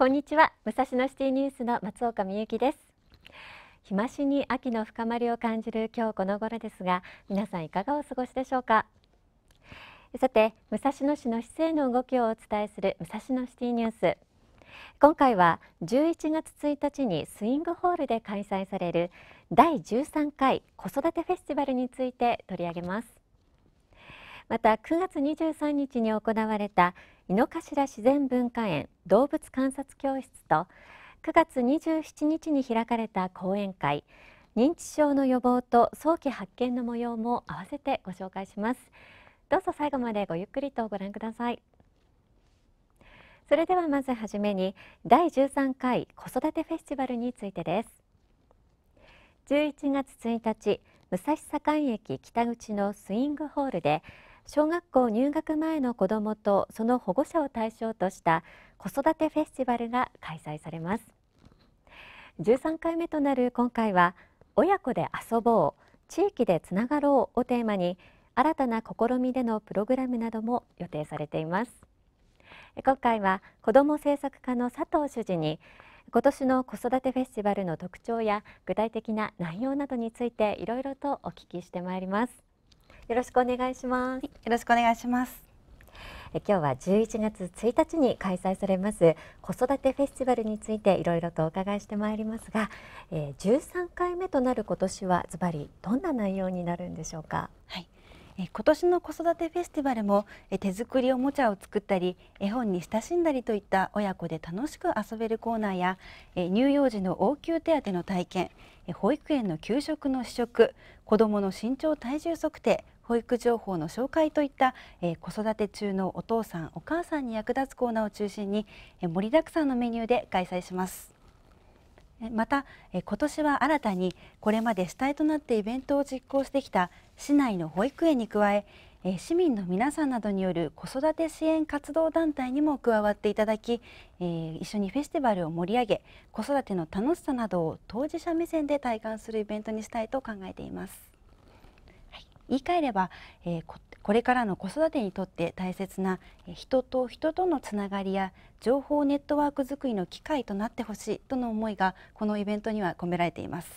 こんにちは武蔵野シティニュースの松岡美由です日増しに秋の深まりを感じる今日この頃ですが皆さんいかがお過ごしでしょうかさて武蔵野市の市政の動きをお伝えする武蔵野シティニュース今回は11月1日にスイングホールで開催される第13回子育てフェスティバルについて取り上げますまた9月23日に行われた井の頭自然文化園動物観察教室と9月27日に開かれた講演会認知症の予防と早期発見の模様も合わせてご紹介しますどうぞ最後までごゆっくりとご覧くださいそれではまずはじめに第13回子育てフェスティバルについてです11月1日武蔵境駅北口のスイングホールで小学校入学前の子どもとその保護者を対象とした子育てフェスティバルが開催されます13回目となる今回は親子で遊ぼう地域でつながろうをテーマに新たな試みでのプログラムなども予定されています今回は子ども政策課の佐藤主事に今年の子育てフェスティバルの特徴や具体的な内容などについていろいろとお聞きしてまいりますよろしくお願いします。よろしくお願いします。え今日は11月1日に開催されます子育てフェスティバルについていろいろとお伺いしてまいりますが、え13回目となる今年はズバリどんな内容になるんでしょうか。はい。え今年の子育てフェスティバルもえ手作りおもちゃを作ったり絵本に親しんだりといった親子で楽しく遊べるコーナーやえ乳幼児の応急手当の体験保育園の給食の試食子どもの身長体重測定保育情報の紹介といった、えー、子育て中のお父さんお母さんに役立つコーナーを中心に、えー、盛りだくさんのメニューで開催します。またえ今年は新たにこれまで主体となってイベントを実行してきた市内の保育園に加ええ市民の皆さんなどによる子育て支援活動団体にも加わっていただきえ一緒にフェスティバルを盛り上げ子育ての楽しさなどを当事者目線で体感するイベントにしたいと考えています。言い換えれば、えー、これからの子育てにとって大切な人と人とのつながりや情報ネットワークづくりの機会となってほしいとの思いがこのイベントには込められています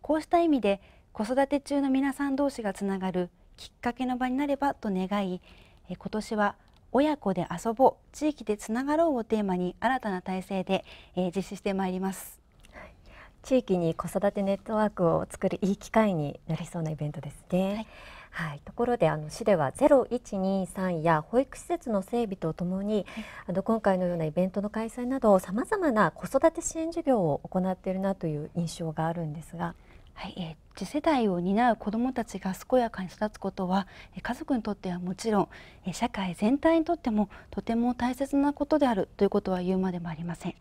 こうした意味で子育て中の皆さん同士がつながるきっかけの場になればと願い今年は親子で遊ぼう地域でつながろうをテーマに新たな体制で、えー、実施してまいります地域に子育てネットワークを作るいい機会になりそうなイベントですね。はい、はい、ところであの市では0123や保育施設の整備とともに、はい、あの今回のようなイベントの開催などさまざまな子育て支援事業を行っているなという印象があるんですが。はいえー、次世代を担う子どもたちが健やかに育つことは家族にとってはもちろん社会全体にとってもとても大切なことであるということは言うまでもありません。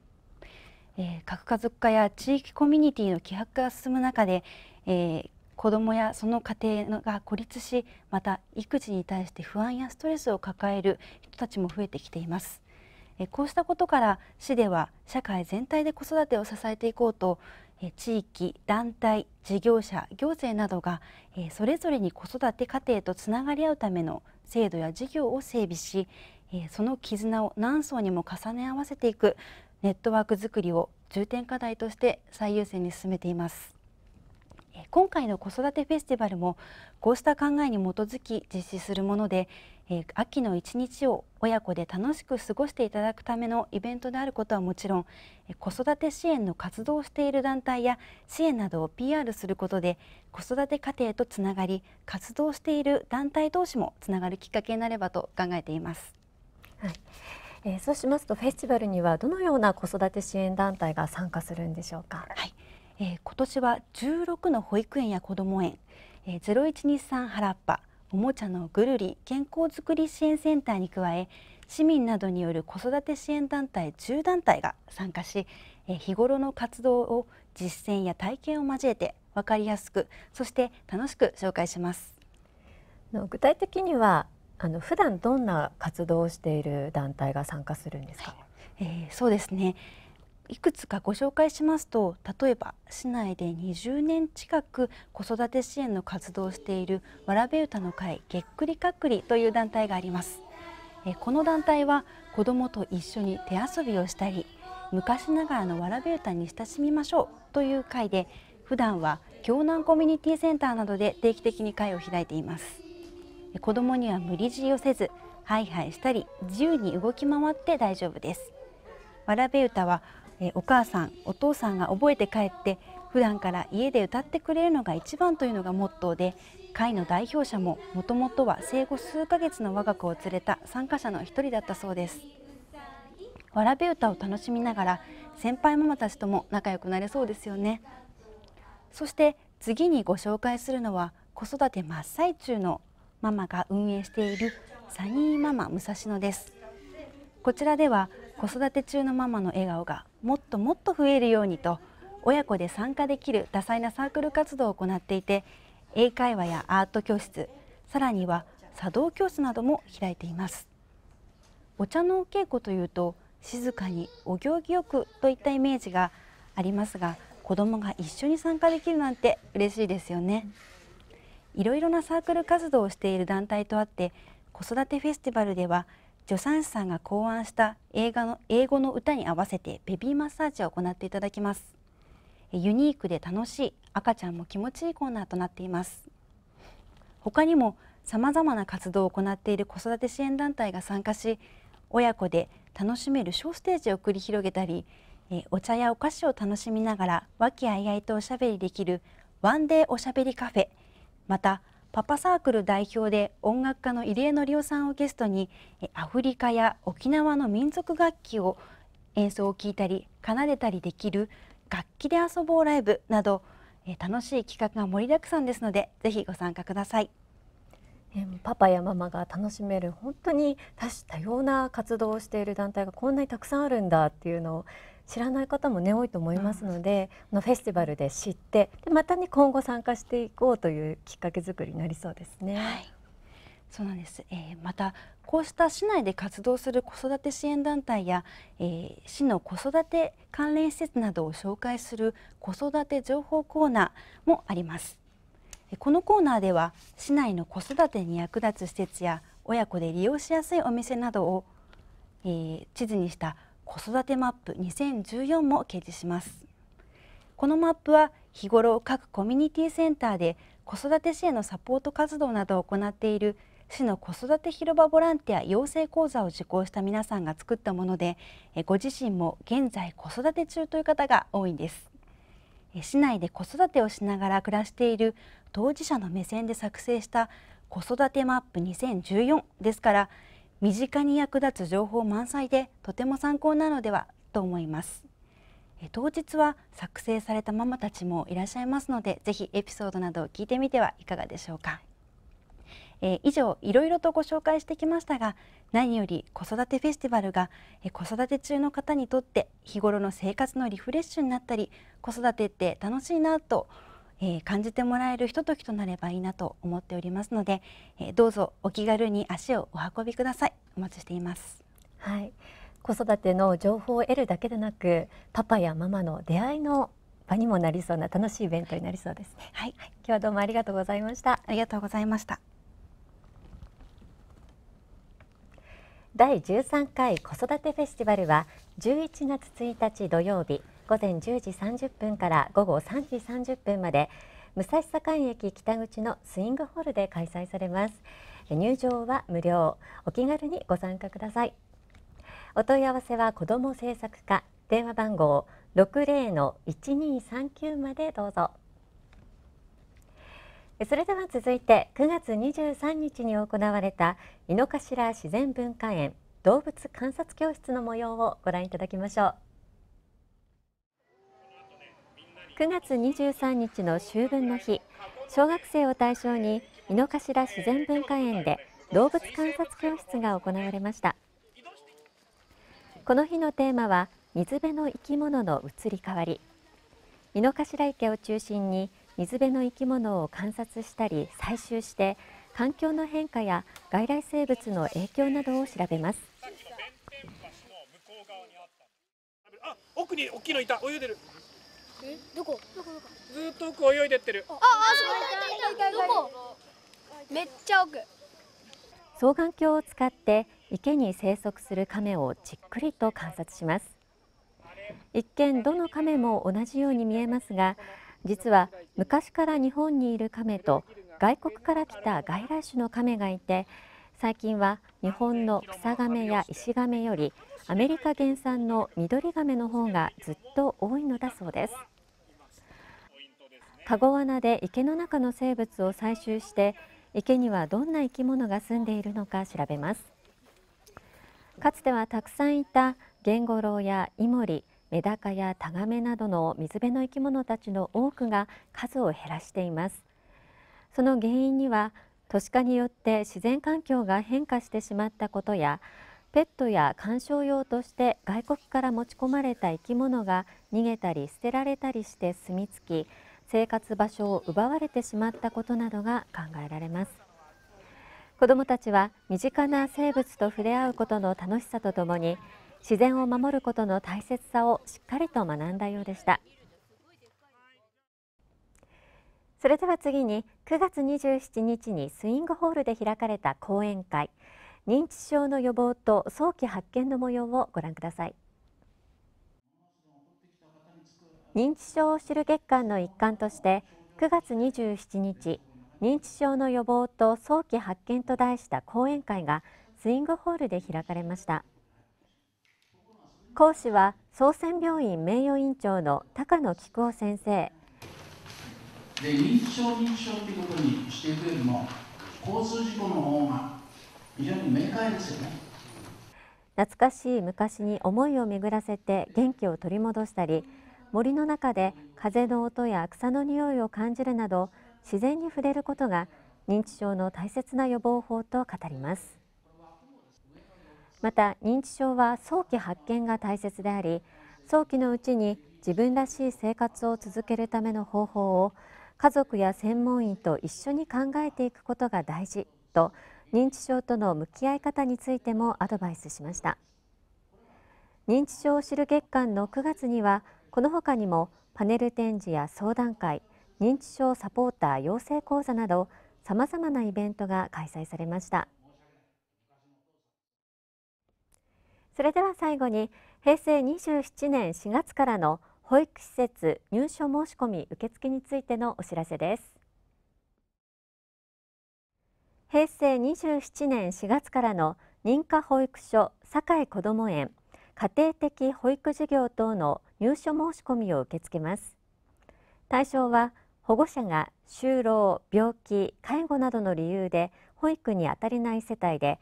えー、核家族化や地域コミュニティの希薄が進む中で、えー、子どもやその家庭が孤立しまた育児に対して不安やストレスを抱える人たちも増えてきています。こうしたことから市では社会全体で子育てを支えていこうと地域、団体、事業者、行政などがそれぞれに子育て家庭とつながり合うための制度や事業を整備しその絆を何層にも重ね合わせていくネットワークづくりを重点課題として最優先に進めています今回の子育てフェスティバルもこうした考えに基づき実施するもので秋の一日を親子で楽しく過ごしていただくためのイベントであることはもちろん子育て支援の活動をしている団体や支援などを PR することで子育て家庭とつながり活動している団体同士もつながるきっかけになればと考えています。はいえー、そうしますとフェスティバルにはどのような子育て支援団体が参加するんでしょうか。はい、えー、今年は16の保育園やこども園、えー、0123原っぱおもちゃのぐるり健康づくり支援センターに加え市民などによる子育て支援団体10団体が参加し、えー、日頃の活動を実践や体験を交えて分かりやすくそして楽しく紹介します。具体的にはあの普段どんな活動をしている団体が参加するんですか、はい、えー、そうですねいくつかご紹介しますと例えば市内で20年近く子育て支援の活動をしているわらべ歌の会げっくりかっくりという団体がありますえこの団体は子どもと一緒に手遊びをしたり昔ながらのわらべ歌に親しみましょうという会で普段は京南コミュニティセンターなどで定期的に会を開いています子供には無理強いをせずハイハイしたり自由に動き回って大丈夫ですわらべ歌はお母さんお父さんが覚えて帰って普段から家で歌ってくれるのが一番というのがモットーで会の代表者ももともとは生後数ヶ月の我が子を連れた参加者の一人だったそうですわらべ歌を楽しみながら先輩ママたちとも仲良くなれそうですよねそして次にご紹介するのは子育て真っ最中のママが運営しているサニーママ武蔵野ですこちらでは子育て中のママの笑顔がもっともっと増えるようにと親子で参加できる多彩なサークル活動を行っていて英会話やアート教室さらには茶道教室なども開いていますお茶のお稽古というと静かにお行儀よくといったイメージがありますが子どもが一緒に参加できるなんて嬉しいですよね。いろいろなサークル活動をしている団体とあって子育てフェスティバルでは助産師さんが考案した映画の英語の歌に合わせてベビーマッサージを行っていただきますユニークで楽しい赤ちゃんも気持ちいいコーナーとなっています他にも様々な活動を行っている子育て支援団体が参加し親子で楽しめる小ステージを繰り広げたりお茶やお菓子を楽しみながら和気あいあいとおしゃべりできるワンデーおしゃべりカフェまたパパサークル代表で音楽家の入江則夫さんをゲストにアフリカや沖縄の民族楽器を演奏を聴いたり奏でたりできる楽器で遊ぼうライブなど楽しい企画が盛りだくさんですのでぜひご参加ください。パパやママが楽しめる本当に多種多様な活動をしている団体がこんなにたくさんあるんだっていうのを知らない方もね多いと思いますので、うん、のフェスティバルで知ってでまたね今後参加していこうというきっかけ作りになりそうですね。はいそうなんです、えー、またこうした市内で活動する子育て支援団体や、えー、市の子育て関連施設などを紹介する子育て情報コーナーもありますこのコーナーでは市内の子育てに役立つ施設や親子で利用しやすいお店などを、えー、地図にした子育てマップ2014も掲示しますこのマップは日頃各コミュニティセンターで子育て支援のサポート活動などを行っている市の子育て広場ボランティア養成講座を受講した皆さんが作ったものでご自身も現在子育て中という方が多いんです市内で子育てをしながら暮らしている当事者の目線で作成した子育てマップ2014ですから身近に役立つ情報満載でとても参考なのではと思います当日は作成されたママたちもいらっしゃいますのでぜひエピソードなどを聞いてみてはいかがでしょうか、えー、以上いろいろとご紹介してきましたが何より子育てフェスティバルが、子育て中の方にとって日頃の生活のリフレッシュになったり子育てって楽しいなと思いますえー、感じてもらえるひとときとなればいいなと思っておりますので、えー、どうぞお気軽に足をお運びくださいお待ちしていますはい子育ての情報を得るだけでなくパパやママの出会いの場にもなりそうな楽しいイベントになりそうですはい、はい、今日はどうもありがとうございましたありがとうございました第13回子育てフェスティバルは11月1日土曜日午前10時30分から午後3時30分まで武蔵境駅北口のスイングホールで開催されます入場は無料お気軽にご参加くださいお問い合わせは子ども政策課電話番号60-1239までどうぞそれでは続いて9月23日に行われた井の頭自然文化園動物観察教室の模様をご覧いただきましょう9月23日の秋分の日小学生を対象に井の頭自然文化園で動物観察教室が行われましたこの日のテーマは水辺の生き物の移り変わり井の頭池を中心に水辺の生き物を観察したり採集して環境の変化や外来生物の影響などを調べます奥に大きいのいた泳いでるえどこどこどこずっと奥泳いでってるああそこいたいたいたどこめっちゃ奥双眼鏡を使って池に生息するカメをじっくりと観察します一見どのカメも同じように見えますが実は昔から日本にいるカメと外国から来た外来種のカメがいて最近は日本の草亀や石亀よりアメリカ原産の緑メの方がずっと多いのだそうですカゴ罠で池の中の生物を採集して池にはどんな生き物が住んでいるのか調べますかつてはたくさんいたゲンゴロウやイモリメダカやタガメなどの水辺の生き物たちの多くが数を減らしていますその原因には都市化によって自然環境が変化してしまったことやペットや観賞用として外国から持ち込まれた生き物が逃げたり捨てられたりして住み着き生活場所を奪われてしまったことなどが考えられます子どもたちは身近な生物と触れ合うことの楽しさとともに自然を守ることの大切さをしっかりと学んだようでしたそれでは次に9月27日にスイングホールで開かれた講演会認知症の予防と早期発見の模様をご覧ください認知症を知る月間の一環として9月27日認知症の予防と早期発見と題した講演会がスイングホールで開かれました講師は総選病院名誉院長の高野紀夫先生で認知症認知症っていうことにしていくよりも交通事故の方が非常に明快ですよね懐かしい昔に思いを巡らせて元気を取り戻したり森の中で風の音や草の匂いを感じるなど自然に触れることが認知症の大切な予防法と語りますまた認知症は早期発見が大切であり早期のうちに自分らしい生活を続けるための方法を家族や専門医と一緒に考えていくことが大事と認知症との向き合い方についてもアドバイスしました認知症を知る月間の9月にはこのほかにもパネル展示や相談会認知症サポーター養成講座などさまざまなイベントが開催されましたそれでは最後に平成27年4月からの保育施設入所申し込み受付についてのお知らせです平成27年4月からの認可保育所堺こども園家庭的保育事業等の入所申し込みを受け付けます対象は保護者が就労、病気、介護などの理由で保育に当たりない世帯で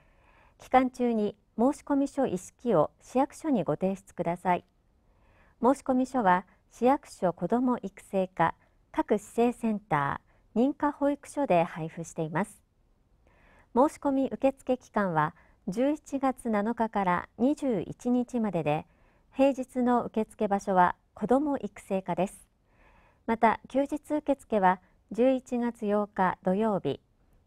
期間中に申込書一式を市役所にご提出ください申込書は市役所子ども育成課各市政センター認可保育所で配布しています申し込み受付期間は11月7日から21日までで平日の受付場所は子ども育成課ですまた休日受付は11月8日土曜日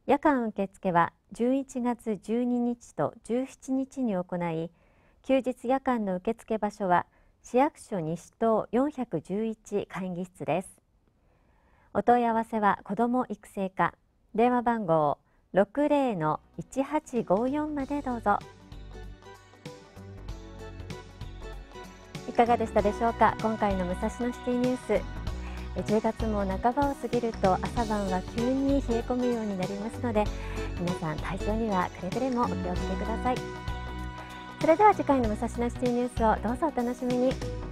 夜間受付は11月12日と17日に行い休日夜間の受付場所は市役所西東411会議室ですお問い合わせは子ども育成課電話番号六6の一八五四までどうぞいかがでしたでしょうか今回の武蔵野シティニュース10月も半ばを過ぎると朝晩は急に冷え込むようになりますので皆さん体調にはくれぐれもお気をつけください。それでは次回の武蔵野シティニュースをどうぞお楽しみに。